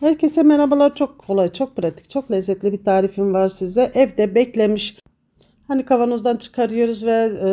Herkese merhabalar çok kolay çok pratik çok lezzetli bir tarifim var size evde beklemiş hani kavanozdan çıkarıyoruz ve e,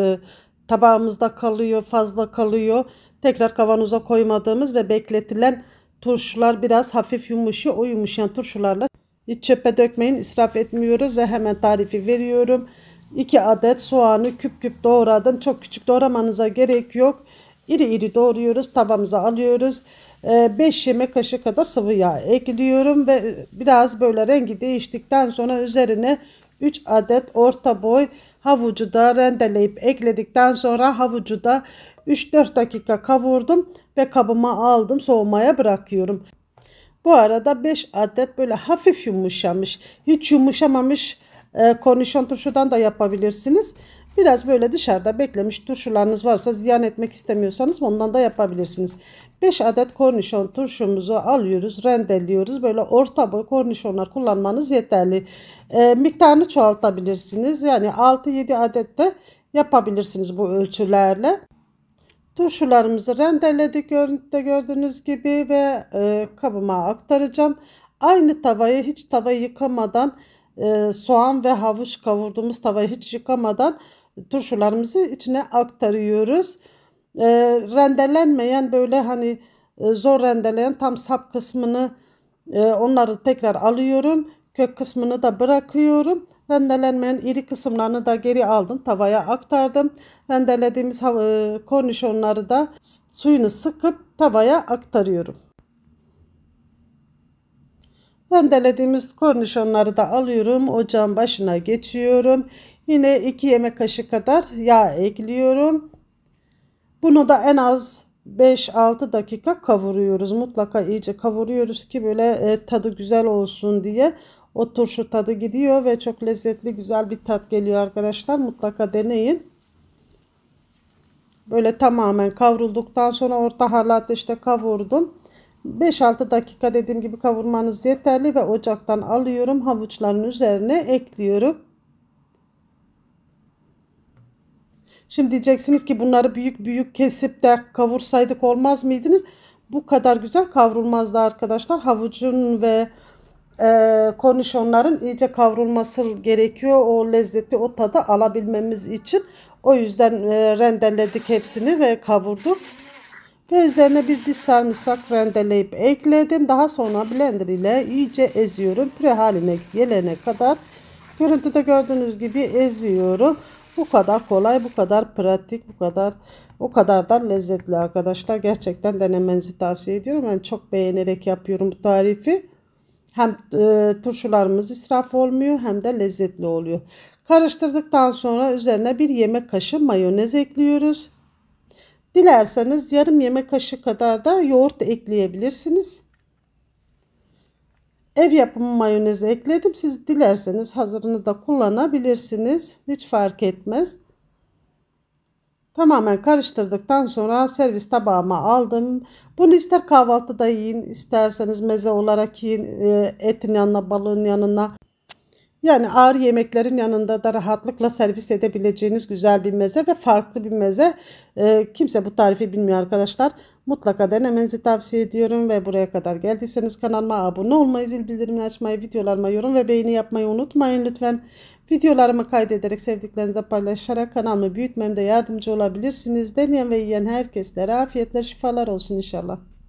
tabağımızda kalıyor fazla kalıyor tekrar kavanoza koymadığımız ve bekletilen turşular biraz hafif yumuşuyor o yumuşayan turşularla hiç çöpe dökmeyin israf etmiyoruz ve hemen tarifi veriyorum 2 adet soğanı küp küp doğradım çok küçük doğramanıza gerek yok iri iri doğruyoruz tabağımıza alıyoruz 5 ee, yemek kaşığı kadar sıvı yağ ekliyorum ve biraz böyle rengi değiştikten sonra üzerine 3 adet orta boy havucu da rendeleyip ekledikten sonra havucu da 3-4 dakika kavurdum ve kabıma aldım soğumaya bırakıyorum. Bu arada 5 adet böyle hafif yumuşamış hiç yumuşamamış e, konuşon turşudan da yapabilirsiniz. Biraz böyle dışarıda beklemiş turşularınız varsa ziyan etmek istemiyorsanız ondan da yapabilirsiniz. 5 adet kornişon turşumuzu alıyoruz, rendeliyoruz. Böyle orta boy kornişonlar kullanmanız yeterli. E, miktarını çoğaltabilirsiniz. Yani 6-7 adet de yapabilirsiniz bu ölçülerle. Turşularımızı rendeledik görüntüde gördüğünüz gibi ve e, kabıma aktaracağım. Aynı tavayı hiç tavayı yıkamadan e, soğan ve havuç kavurduğumuz tavayı hiç yıkamadan turşularımızı içine aktarıyoruz. E, rendelenmeyen böyle hani e, zor rendeleyen tam sap kısmını e, onları tekrar alıyorum. Kök kısmını da bırakıyorum. Rendelenmeyen iri kısımlarını da geri aldım. Tavaya aktardım. Rendelediğimiz e, kornişonları da suyunu sıkıp tavaya aktarıyorum. Rendelediğimiz kornişonları da alıyorum. Ocağın başına geçiyorum. Yine 2 yemek kaşığı kadar yağ ekliyorum. Bunu da en az 5-6 dakika kavuruyoruz. Mutlaka iyice kavuruyoruz ki böyle e, tadı güzel olsun diye. O turşu tadı gidiyor ve çok lezzetli güzel bir tat geliyor arkadaşlar. Mutlaka deneyin. Böyle tamamen kavrulduktan sonra orta hararatı işte kavurdum. 5-6 dakika dediğim gibi kavurmanız yeterli ve ocaktan alıyorum. Havuçların üzerine ekliyorum. Şimdi diyeceksiniz ki bunları büyük büyük kesip de kavursaydık olmaz mıydınız? Bu kadar güzel kavrulmazdı arkadaşlar. Havucun ve e, konişonların iyice kavrulması gerekiyor. O lezzeti o tadı alabilmemiz için. O yüzden e, rendeledik hepsini ve kavurduk. Ve üzerine bir diş sarımsak rendeleyip ekledim. Daha sonra blender ile iyice eziyorum. Püre haline gelene kadar görüntüde gördüğünüz gibi eziyorum. Bu kadar kolay, bu kadar pratik, bu kadar o kadar da lezzetli arkadaşlar. Gerçekten denemenizi tavsiye ediyorum. Ben çok beğenerek yapıyorum bu tarifi. Hem e, turşularımız israf olmuyor hem de lezzetli oluyor. Karıştırdıktan sonra üzerine bir yemek kaşığı mayonez ekliyoruz. Dilerseniz yarım yemek kaşığı kadar da yoğurt da ekleyebilirsiniz. Ev yapımı mayonezi ekledim. Siz dilerseniz hazırını da kullanabilirsiniz. Hiç fark etmez. Tamamen karıştırdıktan sonra servis tabağıma aldım. Bunu ister kahvaltıda yiyin, isterseniz meze olarak yiyin, e, etin yanına, balığın yanına. Yani ağır yemeklerin yanında da rahatlıkla servis edebileceğiniz güzel bir meze ve farklı bir meze. E, kimse bu tarifi bilmiyor arkadaşlar. Mutlaka denemenizi tavsiye ediyorum ve buraya kadar geldiyseniz kanalıma abone olmayı, zil bildirimini açmayı, videolarıma yorum ve beğeni yapmayı unutmayın lütfen. Videolarımı kaydederek sevdiklerinizle paylaşarak kanalımı büyütmemde yardımcı olabilirsiniz. Deneyen ve yiyen herkeslere afiyetler, şifalar olsun inşallah.